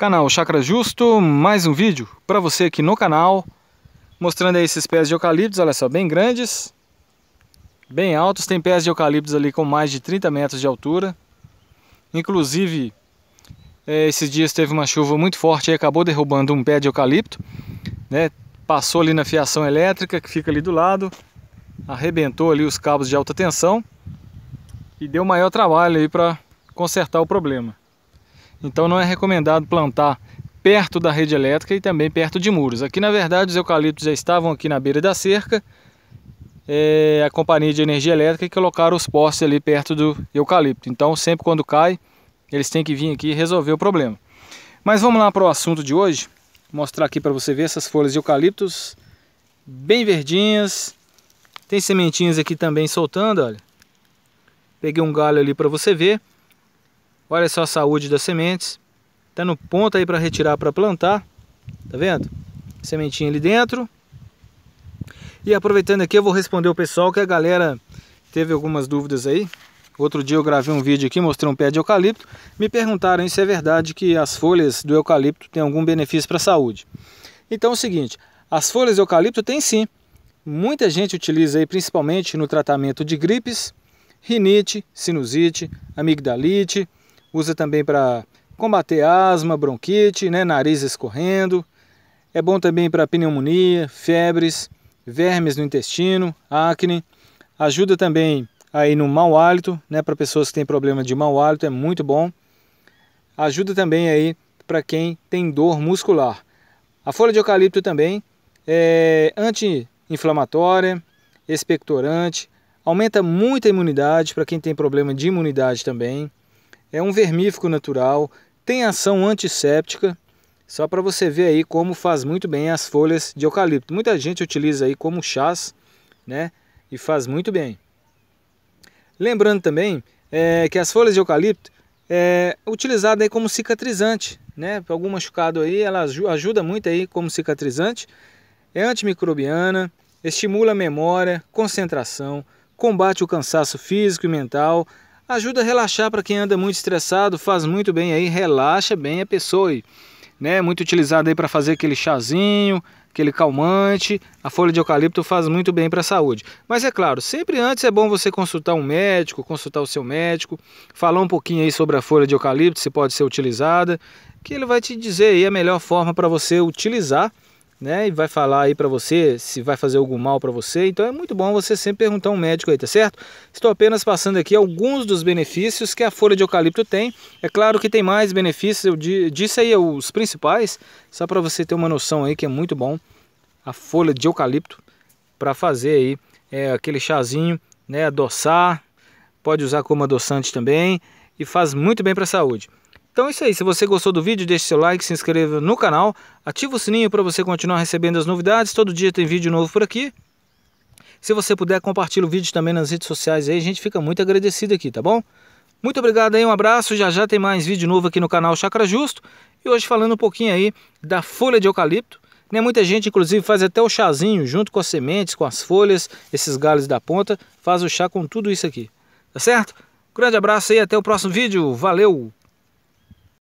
Canal Chakra Justo, mais um vídeo para você aqui no canal, mostrando aí esses pés de eucaliptos, olha só, bem grandes, bem altos, tem pés de eucaliptos ali com mais de 30 metros de altura, inclusive é, esses dias teve uma chuva muito forte e acabou derrubando um pé de eucalipto, né, passou ali na fiação elétrica que fica ali do lado, arrebentou ali os cabos de alta tensão, e deu maior trabalho aí para consertar o problema. Então não é recomendado plantar perto da rede elétrica e também perto de muros. Aqui na verdade os eucaliptos já estavam aqui na beira da cerca, é, a companhia de energia elétrica que colocaram os postes ali perto do eucalipto. Então sempre quando cai, eles têm que vir aqui resolver o problema. Mas vamos lá para o assunto de hoje. Vou mostrar aqui para você ver essas folhas de eucaliptos bem verdinhas. Tem sementinhas aqui também soltando, olha. Peguei um galho ali para você ver. Olha só a saúde das sementes. Tá no ponto aí para retirar para plantar. Tá vendo? Sementinha ali dentro. E aproveitando aqui, eu vou responder o pessoal que a galera teve algumas dúvidas aí. Outro dia eu gravei um vídeo aqui, mostrei um pé de eucalipto. Me perguntaram se é verdade que as folhas do eucalipto têm algum benefício para a saúde. Então é o seguinte, as folhas de eucalipto têm sim. Muita gente utiliza aí principalmente no tratamento de gripes, rinite, sinusite, amigdalite, usa também para combater asma, bronquite, né, nariz escorrendo. É bom também para pneumonia, febres, vermes no intestino, acne. Ajuda também aí no mau hálito, né, para pessoas que têm problema de mau hálito, é muito bom. Ajuda também aí para quem tem dor muscular. A folha de eucalipto também é anti-inflamatória, expectorante, aumenta muito a imunidade para quem tem problema de imunidade também é um vermífugo natural, tem ação antisséptica, só para você ver aí como faz muito bem as folhas de eucalipto. Muita gente utiliza aí como chás, né? E faz muito bem. Lembrando também é, que as folhas de eucalipto é utilizada aí como cicatrizante, né? Para algum machucado aí, ela ajuda muito aí como cicatrizante. É antimicrobiana, estimula a memória, concentração, combate o cansaço físico e mental, ajuda a relaxar para quem anda muito estressado, faz muito bem aí, relaxa bem a pessoa Né? Muito utilizado aí para fazer aquele chazinho, aquele calmante. A folha de eucalipto faz muito bem para a saúde. Mas é claro, sempre antes é bom você consultar um médico, consultar o seu médico, falar um pouquinho aí sobre a folha de eucalipto, se pode ser utilizada, que ele vai te dizer aí a melhor forma para você utilizar né? E vai falar aí para você se vai fazer algum mal para você. Então é muito bom você sempre perguntar um médico aí, tá certo? Estou apenas passando aqui alguns dos benefícios que a folha de eucalipto tem. É claro que tem mais benefícios, eu disse aí os principais, só para você ter uma noção aí que é muito bom a folha de eucalipto para fazer aí é, aquele chazinho, né? Adoçar, pode usar como adoçante também e faz muito bem para a saúde. Então é isso aí, se você gostou do vídeo, deixe seu like, se inscreva no canal, ativa o sininho para você continuar recebendo as novidades, todo dia tem vídeo novo por aqui. Se você puder, compartilha o vídeo também nas redes sociais aí, a gente fica muito agradecido aqui, tá bom? Muito obrigado aí, um abraço, já já tem mais vídeo novo aqui no canal Chakra Justo, e hoje falando um pouquinho aí da folha de eucalipto, né? Muita gente, inclusive, faz até o chazinho junto com as sementes, com as folhas, esses galhos da ponta, faz o chá com tudo isso aqui, tá certo? Grande abraço aí, até o próximo vídeo, valeu!